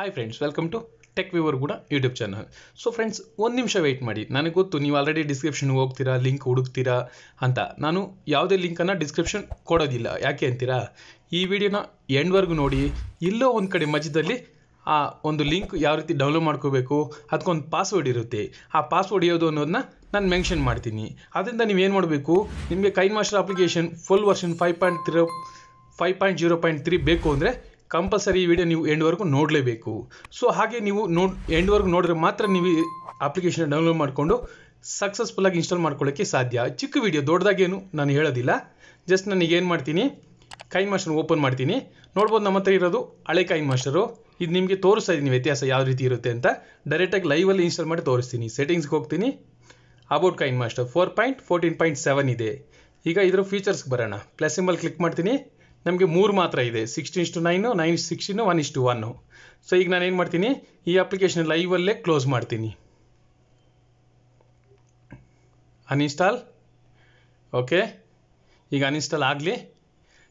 hi friends welcome to tech ವಿವರ್ ಕೂಡ YouTube channel so friends ಒಂದು ನಿಮಿಷ ವೆಯ್ಟ್ ಮಾಡಿ ನನಗೆ ಗೊತ್ತು ನೀವು ಆಲ್ರೆಡಿ ಡಿಸ್ಕ್ರಿಪ್ಷನ್ಗೆ ಹೋಗ್ತೀರಾ ಲಿಂಕ್ ಹುಡುಕ್ತೀರಾ ಅಂತ ನಾನು ಯಾವುದೇ ಲಿಂಕನ್ನು ಡಿಸ್ಕ್ರಿಪ್ಷನ್ ಕೊಡೋದಿಲ್ಲ ಯಾಕೆ ಅಂತೀರಾ ಈ ವಿಡಿಯೋನ ಎಂಡ್ವರೆಗೂ ನೋಡಿ ಇಲ್ಲೋ ಒಂದು ಕಡೆ ಮಧ್ಯದಲ್ಲಿ ಆ ಒಂದು ಲಿಂಕ್ ಯಾವ ರೀತಿ ಡೌನ್ಲೋಡ್ ಮಾಡ್ಕೋಬೇಕು ಅದಕ್ಕೊಂದು ಪಾಸ್ವರ್ಡ್ ಇರುತ್ತೆ ಆ ಪಾಸ್ವರ್ಡ್ ಯಾವುದು ಅನ್ನೋದನ್ನ ನಾನು ಮೆನ್ಷನ್ ಮಾಡ್ತೀನಿ ಅದರಿಂದ ನೀವೇನು ಮಾಡಬೇಕು ನಿಮಗೆ KineMaster application full version five point three five point zero point three ಬೇಕು ಅಂದರೆ ಕಂಪಲ್ಸರಿ ಈ ವಿಡಿಯೋ ನೀವು ಎಂಡ್ವರೆಗೂ ನೋಡಲೇಬೇಕು ಸೊ ಹಾಗೆ ನೀವು ನೋಡ್ ಎಂಡ್ವರೆಗೂ ನೋಡಿದ್ರೆ ಮಾತ್ರ ನೀವು ಅಪ್ಲಿಕೇಶನ್ ಡೌನ್ಲೋಡ್ ಮಾಡಿಕೊಂಡು ಸಕ್ಸಸ್ಫುಲ್ಲಾಗಿ ಇನ್ಸ್ಟಾಲ್ ಮಾಡ್ಕೊಳ್ಳೋಕ್ಕೆ ಸಾಧ್ಯ ಚಿಕ್ಕ ವಿಡಿಯೋ ದೊಡ್ಡದಾಗೇನು ನಾನು ಹೇಳೋದಿಲ್ಲ ಜಸ್ಟ್ ನಾನು ಏನು ಮಾಡ್ತೀನಿ ಕೈನ್ ಮಾಸ್ಟರ್ನ ಓಪನ್ ಮಾಡ್ತೀನಿ ನೋಡ್ಬೋದು ನಮ್ಮ ಹತ್ರ ಇರೋದು ಹಳೆ ಕೈನ್ ಮಾಸ್ಟರು ಇದು ನಿಮಗೆ ತೋರಿಸ್ತಾ ಇದ್ದೀನಿ ವ್ಯತ್ಯಾಸ ಯಾವ ರೀತಿ ಇರುತ್ತೆ ಅಂತ ಡೈರೆಕ್ಟಾಗಿ ಲೈವಲ್ಲಿ ಇನ್ಸ್ಟಾಲ್ ಮಾಡಿ ತೋರಿಸ್ತೀನಿ ಸೆಟ್ಟಿಂಗ್ಸ್ಗೆ ಹೋಗ್ತೀನಿ about KineMaster four point fourteen point seven ಇದೆ ಈಗ ಇದರ ಫೀಚರ್ಸ್ಗೆ ಬರೋಣ ಪ್ಲಸ್ ಸಿಂಬಲ್ ಕ್ಲಿಕ್ ಮಾಡ್ತೀನಿ ನಮಗೆ ಮೂರು ಮಾತ್ರ ಇದೆ ಸಿಕ್ಸ್ಟೀನ್ ಇಷ್ಟು ನೈನು ನೈನ್ ಸಿಕ್ಸ್ಟೀನು ಒನ್ ಇಷ್ಟು ಒನ್ನು ಸೊ ಈಗ ನಾನು ಏನು ಮಾಡ್ತೀನಿ ಈ ಅಪ್ಲಿಕೇಶನ್ ಲೈವಲ್ಲೇ ಕ್ಲೋಸ್ ಮಾಡ್ತೀನಿ ಅನ್ಇನ್ಸ್ಟಾಲ್ ಓಕೆ ಈಗ ಅನ್ಇನ್ಸ್ಟಾಲ್ ಆಗಲಿ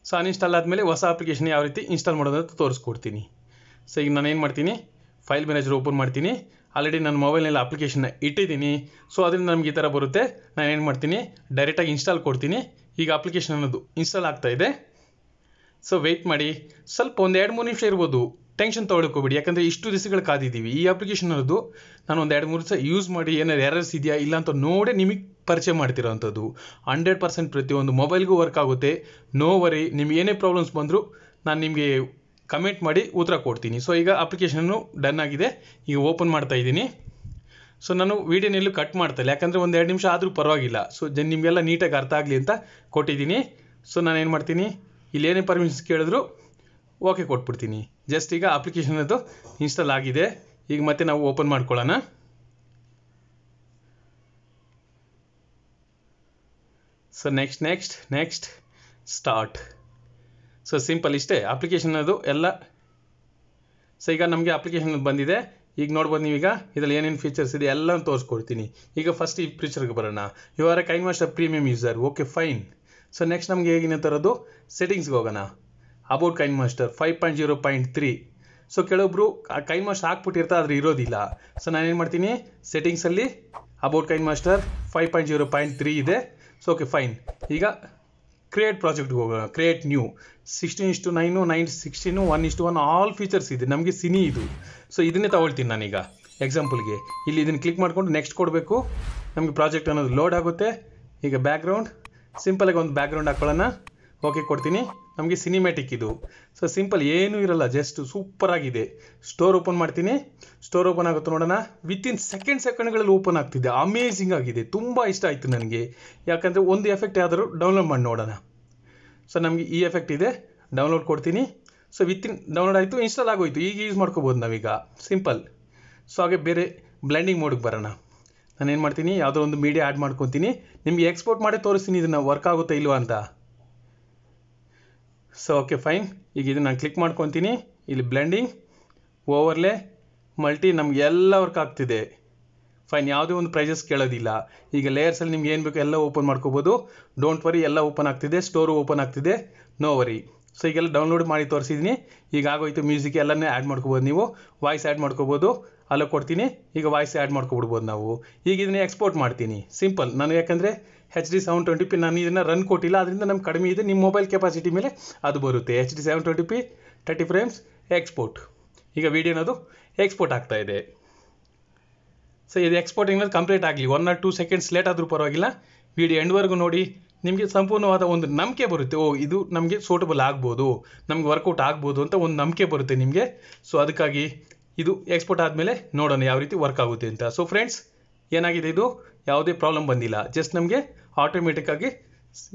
ಸೊ ಅನ್ಇನ್ಸ್ಟಾಲ್ ಆದಮೇಲೆ ಹೊಸ ಅಪ್ಲಿಕೇಶನ್ ಯಾವ ರೀತಿ ಇನ್ಸ್ಟಾಲ್ ಮಾಡೋದಂತ ತೋರಿಸ್ಕೊಡ್ತೀನಿ ಸೊ ಈಗ ನಾನು ಏನು ಮಾಡ್ತೀನಿ ಫೈಲ್ ಮ್ಯಾನೇಜರ್ ಓಪನ್ ಮಾಡ್ತೀನಿ ಆಲ್ರೆಡಿ ನನ್ನ ಮೊಬೈಲ್ನಲ್ಲಿ ಅಪ್ಲಿಕೇಶನ್ನ ಇಟ್ಟಿದ್ದೀನಿ ಸೊ ಅದರಿಂದ ನಮ್ಗೆ ಈ ಥರ ಬರುತ್ತೆ ನಾನು ಏನು ಮಾಡ್ತೀನಿ ಡೈರೆಕ್ಟಾಗಿ ಇನ್ಸ್ಟಾಲ್ ಕೊಡ್ತೀನಿ ಈಗ ಅಪ್ಲಿಕೇಶನ್ ಅನ್ನೋದು ಇನ್ಸ್ಟಾಲ್ ಆಗ್ತಾಯಿದೆ ಸೊ ವೆಯ್ಟ್ ಮಾಡಿ ಸ್ವಲ್ಪ ಒಂದು ಎರಡು ಮೂರು ನಿಮಿಷ ಇರ್ಬೋದು ಟೆನ್ಷನ್ ತೊಗೊಳ್ಕೋಬೇಡಿ ಯಾಕಂದರೆ ಇಷ್ಟು ದಿವಸಗಳು ಕಾದಿದ್ದೀವಿ ಈ ಅಪ್ಲಿಕೇಶನ್ ಅನ್ನೋದು ನಾನು ಒಂದು ಎರಡು ಮೂರು ದಿವಸ ಯೂಸ್ ಮಾಡಿ ಏನಾದ್ರು ಎರರ್ಸ್ ಇದೆಯಾ ಇಲ್ಲ ಅಂತ ನೋಡೇ ನಿಮಗೆ ಪರಿಚಯ ಮಾಡ್ತಿರೋವಂಥದ್ದು ಹಂಡ್ರೆಡ್ ಪರ್ಸೆಂಟ್ ಪ್ರತಿಯೊಂದು ಮೊಬೈಲ್ಗೂ ವರ್ಕ್ ಆಗುತ್ತೆ ನೋ ವರಿ ನಿಮ್ಗೆ ಏನೇ ಪ್ರಾಬ್ಲಮ್ಸ್ ಬಂದರೂ ನಾನು ನಿಮಗೆ ಕಮೆಂಟ್ ಮಾಡಿ ಉತ್ತರ ಕೊಡ್ತೀನಿ ಸೊ ಈಗ ಅಪ್ಲಿಕೇಶನ್ನು ಡನ್ ಆಗಿದೆ ಈಗ ಓಪನ್ ಮಾಡ್ತಾ ಇದ್ದೀನಿ ಸೊ ನಾನು ನೆಲ್ಲೂ ಕಟ್ ಇಲ್ಲ ಯಾಕಂದರೆ ಒಂದು ಎರಡು ನಿಮಿಷ ಆದರೂ ಪರವಾಗಿಲ್ಲ ಸೊ ನಿಮಗೆಲ್ಲ ನೀಟಾಗಿ ಅರ್ಥ ಆಗಲಿ ಅಂತ ಕೊಟ್ಟಿದ್ದೀನಿ ಸೊ ನಾನು ಏನು ಮಾಡ್ತೀನಿ ಏನೇ ಪರ್ಮಿಷನ್ಸ್ ಕೇಳಿದ್ರು ಓಕೆ ಕೊಟ್ಬಿಡ್ತೀನಿ ಜಸ್ಟ್ ಈಗ ಅಪ್ಲಿಕೇಶನ್ ಅದು ಇನ್ಸ್ಟಾಲ್ ಆಗಿದೆ ಈಗ ಮತ್ತೆ ನಾವು ಓಪನ್ ಮಾಡ್ಕೊಳ್ಳೋಣ so next next next start so simple ಇಷ್ಟೇ ಅಪ್ಲಿಕೇಶನ್ ಅದು ಎಲ್ಲ ಸೊ ಈಗ ನಮಗೆ ಅಪ್ಲಿಕೇಶನ್ ಬಂದಿದೆ ಈಗ ನೋಡ್ಬೋದು ನೀವೀಗ ಇದರಲ್ಲಿ ಏನೇನು ಫೀಚರ್ಸ್ ಇದೆ ಎಲ್ಲ ತೋರಿಸ್ಕೊಡ್ತೀನಿ ಈಗ ಫಸ್ಟ್ ಈ ಫೀಚರ್ಗೆ ಬರೋಣ you are a KineMaster premium user okay fine so next ನಮಗೆ ಹೇಗಿನ ತರೋದು ಸೆಟ್ಟಿಂಗ್ಸ್ಗೆ ಹೋಗೋಣ about KineMaster five point zero point three so ಕೆಲವೊಬ್ಬರು ಕೈನ್ ಮಾಸ್ಟರ್ ಹಾಕ್ಬಿಟ್ಟಿರ್ತಾ ಆದರೆ ಇರೋದಿಲ್ಲ ಸೊ ನಾನೇನು ಮಾಡ್ತೀನಿ ಸೆಟ್ಟಿಂಗ್ಸಲ್ಲಿ about KineMaster five point zero point three ಇದೆ ಸೊ ಓಕೆ ಫೈನ್ ಈಗ ಕ್ರಿಯೇಟ್ ಪ್ರಾಜೆಕ್ಟ್ಗೆ ಹೋಗೋಣ ಕ್ರಿಯೇಟ್ ನ್ಯೂ ಸಿಕ್ಸ್ಟೀನ್ ಇಷ್ಟು ನೈನು ನೈನ್ ಸಿಕ್ಸ್ಟೀನು ಒನ್ ಇಷ್ಟು ಒನ್ ಆಲ್ ಫೀಚರ್ಸ್ ಇದೆ ನಮಗೆ ಸಿನಿ ಇದು ಸೊ ಇದನ್ನೇ ತೊಗೊಳ್ತೀನಿ ನಾನೀಗ ಎಕ್ಸಾಂಪಲ್ಗೆ ಇಲ್ಲಿ ಇದನ್ನು ಕ್ಲಿಕ್ ಮಾಡಿಕೊಂಡು ನೆಕ್ಸ್ಟ್ ಕೊಡಬೇಕು ನಮಗೆ ಪ್ರಾಜೆಕ್ಟ್ ಅನ್ನೋದು ಲೋಡ್ ಆಗುತ್ತೆ ಈಗ ಬ್ಯಾಕ್ಗ್ರೌಂಡ್ ಸಿಂಪಲಾಗಿ ಒಂದು ಬ್ಯಾಕ್ಗ್ರೌಂಡ್ ಹಾಕೊಳ್ಳೋಣ ಓಕೆ ಕೊಡ್ತೀನಿ ನಮಗೆ ಸಿನಿಮ್ಯಾಟಿಕ್ ಇದು ಸೊ ಸಿಂಪಲ್ ಏನೂ ಇರಲ್ಲ ಜಸ್ಟ್ ಸೂಪರ್ ಆಗಿದೆ ಸ್ಟೋರ್ ಓಪನ್ ಮಾಡ್ತೀನಿ ಸ್ಟೋರ್ ಓಪನ್ ಆಗುತ್ತೆ ನೋಡೋಣ ವಿತಿನ್ ಸೆಕೆಂಡ್ ಸೆಕೆಂಡ್ಗಳಲ್ಲಿ ಓಪನ್ ಆಗ್ತಿದೆ ಅಮೇಝಿಂಗ್ ಆಗಿದೆ ತುಂಬ ಇಷ್ಟ ಆಯಿತು ನನಗೆ ಯಾಕಂದರೆ ಒಂದು ಎಫೆಕ್ಟ್ ಯಾವ್ದಾದ್ರು ಡೌನ್ಲೋಡ್ ಮಾಡಿ ನೋಡೋಣ ಸೊ ನಮಗೆ ಈ ಎಫೆಕ್ಟ್ ಇದೆ ಡೌನ್ಲೋಡ್ ಕೊಡ್ತೀನಿ ಸೊ ವಿತಿನ್ ಡೌನ್ಲೋಡ್ ಆಯಿತು ಇನ್ಸ್ಟಾಲ್ ಆಗೋಯಿತು ಈಗ ಯೂಸ್ ಮಾಡ್ಕೋಬೋದು ನಾವೀಗ ಸಿಂಪಲ್ ಸೊ ಹಾಗೆ ಬೇರೆ ಬ್ಲೆಂಡಿಂಗ್ ಮೋಡಿಗೆ ಬರೋಣ ನಾನು ಏನು ಮಾಡ್ತೀನಿ ಯಾವುದೋ ಒಂದು ಮೀಡಿಯಾ ಆ್ಯಡ್ ಮಾಡ್ಕೊತೀನಿ ನಿಮಗೆ ಎಕ್ಸ್ಪೋರ್ಟ್ ಮಾಡಿ ತೋರಿಸ್ತೀನಿ ಇದನ್ನು ವರ್ಕ್ ಆಗುತ್ತೆ ಇಲ್ವ ಅಂತ ಸೊ ಓಕೆ ಫೈನ್ ಈಗ ಇದನ್ನು ನಾನು ಕ್ಲಿಕ್ ಮಾಡ್ಕೊತೀನಿ ಇಲ್ಲಿ ಬ್ಲೆಂಡಿಂಗ್ ಓವರ್ಲೆ ಮಲ್ಟಿ ಎಲ್ಲ ವರ್ಕ್ ಆಗ್ತಿದೆ ಫೈನ್ ಯಾವುದೇ ಒಂದು ಪ್ರೈಸಸ್ ಕೇಳೋದಿಲ್ಲ ಈಗ ಲೇಯರ್ಸಲ್ಲಿ ನಿಮ್ಗೆ ಏನು ಬೇಕು ಎಲ್ಲ ಓಪನ್ ಮಾಡ್ಕೋಬೋದು ಡೋಂಟ್ ವರಿ ಎಲ್ಲ ಓಪನ್ ಆಗ್ತಿದೆ ಸ್ಟೋರು ಓಪನ್ ಆಗ್ತಿದೆ ನೋ ವರಿ ಸೊ ಈಗೆಲ್ಲ ಡೌನ್ಲೋಡ್ ಮಾಡಿ ತೋರಿಸಿದ್ದೀನಿ ಈಗ ಆಗೋಯ್ತು ಮ್ಯೂಸಿಕ್ ಎಲ್ಲನೇ ಆ್ಯಡ್ ಮಾಡ್ಕೋಬೋದು ನೀವು ವಾಯ್ಸ್ ಆ್ಯಡ್ ಮಾಡ್ಕೋಬೋದು ಅಲ್ಲೋ ಕೊಡ್ತೀನಿ ಈಗ ವಾಯ್ಸ್ ಆ್ಯಡ್ ಮಾಡ್ಕೊಬಿಡ್ಬೋದು ನಾವು ಈಗ ಇದನ್ನ ಎಕ್ಸ್ಪೋರ್ಟ್ ಮಾಡ್ತೀನಿ ಸಿಂಪಲ್ ನಾನು ಯಾಕಂದರೆ H D seven twenty P ನಾನು ಇದನ್ನು ರನ್ ಕೊಟ್ಟಿಲ್ಲ ಅದರಿಂದ ನಮ್ಗೆ ಕಡಿಮೆ ಇದೆ ನಿಮ್ಮ ಮೊಬೈಲ್ ಕೆಪಾಸಿಟಿ ಮೇಲೆ ಅದು ಬರುತ್ತೆ H D seven twenty P thirty frames export ಈಗ ಅನ್ನೋದು ಎಕ್ಸ್ಪೋರ್ಟ್ ಆಗ್ತಾ ಇದೆ ಸೊ ಇದು ಎಕ್ಸ್ಪೋರ್ಟಿಂಗ್ ಅನ್ನೋದು ಕಂಪ್ಲೀಟ್ ಆಗಲಿ one or two seconds late ಆದರೂ ಪರವಾಗಿಲ್ಲ ವಿಡಿಯೋ ಎಂಡ್ವರೆಗೂ ನೋಡಿ ನಿಮಗೆ ಸಂಪೂರ್ಣವಾದ ಒಂದು ನಂಬಿಕೆ ಬರುತ್ತೆ ಓ ಇದು ನಮಗೆ ಸೂಟಬಲ್ ಆಗ್ಬೋದು ನಮ್ಗೆ ವರ್ಕೌಟ್ ಆಗ್ಬೋದು ಅಂತ ಒಂದು ನಂಬಿಕೆ ಬರುತ್ತೆ ನಿಮಗೆ ಸೊ ಅದಕ್ಕಾಗಿ ಇದು ಎಕ್ಸ್ಪೋರ್ಟ್ ಆದಮೇಲೆ ನೋಡೋಣ ಯಾವ ರೀತಿ ವರ್ಕ್ ಆಗುತ್ತೆ ಅಂತ ಸೊ ಫ್ರೆಂಡ್ಸ್ ಏನಾಗಿದೆ ಇದು ಯಾವುದೇ ಪ್ರಾಬ್ಲಮ್ ಬಂದಿಲ್ಲ ಜಸ್ಟ್ ನಮಗೆ ಆಟೋಮೆಟಿಕ್ಕಾಗಿ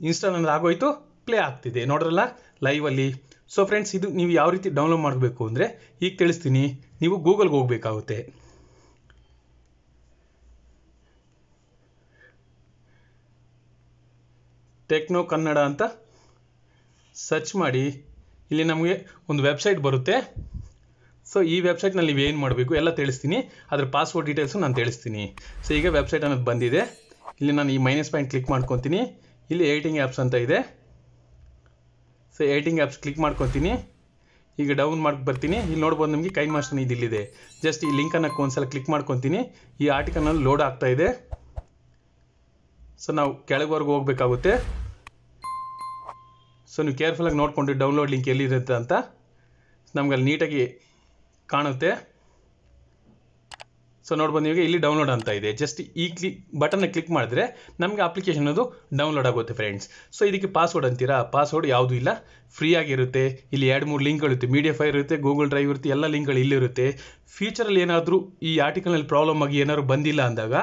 ಇನ್ಸ್ಟಾಲ್ ಆಗೋಯ್ತು ಪ್ಲೇ ಆಗ್ತಿದೆ ನೋಡ್ರಲ್ಲ ಲೈವಲ್ಲಿ ಸೊ ಫ್ರೆಂಡ್ಸ್ ಇದು ನೀವು ಯಾವ ರೀತಿ ಡೌನ್ಲೋಡ್ ಮಾಡಬೇಕು ಅಂದರೆ ಈಗ ತಿಳಿಸ್ತೀನಿ ನೀವು ಗೂಗಲ್ಗೆ ಹೋಗಬೇಕಾಗುತ್ತೆ ಟೆಕ್ನೋ ಕನ್ನಡ ಅಂತ ಸರ್ಚ್ ಮಾಡಿ ಇಲ್ಲಿ ನಮಗೆ ಒಂದು ವೆಬ್ಸೈಟ್ ಬರುತ್ತೆ ಸೊ ಈ ವೆಬ್ಸೈಟ್ನಲ್ಲಿ ನೀವು ಏನು ಮಾಡಬೇಕು ಎಲ್ಲ ತಿಳಿಸ್ತೀನಿ ಅದ್ರ ಪಾಸ್ವರ್ಡ್ ಡೀಟೇಲ್ಸು ನಾನು ತಿಳಿಸ್ತೀನಿ ಸೊ ಈಗ ವೆಬ್ಸೈಟ್ ಅನ್ನೋದು ಬಂದಿದೆ ಇಲ್ಲಿ ನಾನು ಈ ಮೈನಸ್ ಪಾಯಿಂಟ್ ಕ್ಲಿಕ್ ಮಾಡ್ಕೊತೀನಿ ಇಲ್ಲಿ ಏಟಿಂಗ್ ಆ್ಯಪ್ಸ್ ಅಂತ ಇದೆ ಸೊ ಏಟಿಂಗ್ ಆ್ಯಪ್ಸ್ ಕ್ಲಿಕ್ ಮಾಡ್ಕೊತೀನಿ ಈಗ ಡೌನ್ ಮಾಡಿ ಬರ್ತೀನಿ ಇಲ್ಲಿ ನೋಡ್ಬೋದು ನಿಮಗೆ ಕೈ ಮಾಸ್ಟರ್ ಇದು ಜಸ್ಟ್ ಈ ಲಿಂಕನ್ನು ಸಲ ಕ್ಲಿಕ್ ಮಾಡ್ಕೊತೀನಿ ಈ ಆರ್ಟಿಕಲ್ನಲ್ಲಿ ಲೋಡ್ ಆಗ್ತಾ ಇದೆ ಸೊ ನಾವು ಕೆಳಗೆವರೆಗೂ ಹೋಗಬೇಕಾಗುತ್ತೆ ಸೊ ನೀವು ಕೇರ್ಫುಲ್ಲಾಗಿ ನೋಡ್ಕೊಂಡು ಡೌನ್ಲೋಡ್ ಲಿಂಕ್ ಎಲ್ಲಿರುತ್ತೆ ಅಂತ ನಮಗಲ್ಲಿ ನೀಟಾಗಿ ಕಾಣುತ್ತೆ ಸೊ ನೋಡ್ಬೋದು ನಿಮಗೆ ಇಲ್ಲಿ ಡೌನ್ಲೋಡ್ ಅಂತ ಇದೆ ಜಸ್ಟ್ ಈ ಕ್ಲಿಕ್ ಬಟನ್ ಕ್ಲಿಕ್ ಮಾಡಿದ್ರೆ ನಮಗೆ ಅಪ್ಲಿಕೇಶನ್ ಅದು ಡೌನ್ಲೋಡ್ ಆಗುತ್ತೆ ಫ್ರೆಂಡ್ಸ್ ಸೊ ಇದಕ್ಕೆ ಪಾಸ್ವರ್ಡ್ ಅಂತೀರಾ ಪಾಸ್ವರ್ಡ್ ಯಾವುದೂ ಇಲ್ಲ ಫ್ರೀ ಆಗಿರುತ್ತೆ ಇಲ್ಲಿ ಎರಡು ಮೂರು ಲಿಂಕ್ಗಳಿರುತ್ತೆ ಮೀಡಿಯಾ ಫೈ ಇರುತ್ತೆ ಗೂಗಲ್ ಡ್ರೈವ್ ಇರುತ್ತೆ ಎಲ್ಲ ಲಿಂಕ್ಗಳು ಇಲ್ಲಿರುತ್ತೆ ಫ್ಯೂಚರಲ್ಲಿ ಏನಾದರೂ ಈ ಆರ್ಟಿಕಲ್ನಲ್ಲಿ ಪ್ರಾಬ್ಲಮ್ ಆಗಿ ಏನಾದರೂ ಬಂದಿಲ್ಲ ಅಂದಾಗ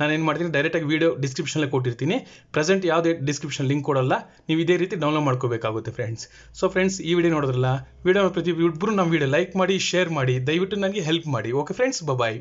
ನಾನು ಏನು ಮಾಡ್ತೀನಿ ಡೈರೆಕ್ಟಾಗಿ ವೀಡಿಯೋ ಡಿಸ್ಕ್ರಿಪ್ಷನಲ್ಲಿ ಕೊಟ್ಟಿರ್ತೀನಿ ಪ್ರೆಸೆಂಟ್ ಯಾವುದೇ ಡಿಸ್ಕ್ರಿಪ್ಷನ್ ಲಿಂಕ್ ಕೊಡಲ್ಲ ನೀವು ಇದೇ ರೀತಿ ಡೌನ್ಲೋಡ್ ಮಾಡ್ಕೋಬೇಕಾಗುತ್ತೆ ಫ್ರೆಂಡ್ಸ್ ಸೊ ಫ್ರೆಂಡ್ಸ್ ಈ ವಿಡಿಯೋ ನೋಡಿದ್ರಲ್ಲ ವೀಡಿಯೋ ಪ್ರತಿ ಇಬ್ಬರು ನಮ್ಮ ವೀಡಿಯೋ ಲೈಕ್ ಮಾಡಿ ಶೇರ್ ಮಾಡಿ ದಯವಿಟ್ಟು ನನಗೆ ಹೆಲ್ಪ್ ಮಾಡಿ ಓಕೆ ಫ್ರೆಂಡ್ಸ್ ಬಾಯ್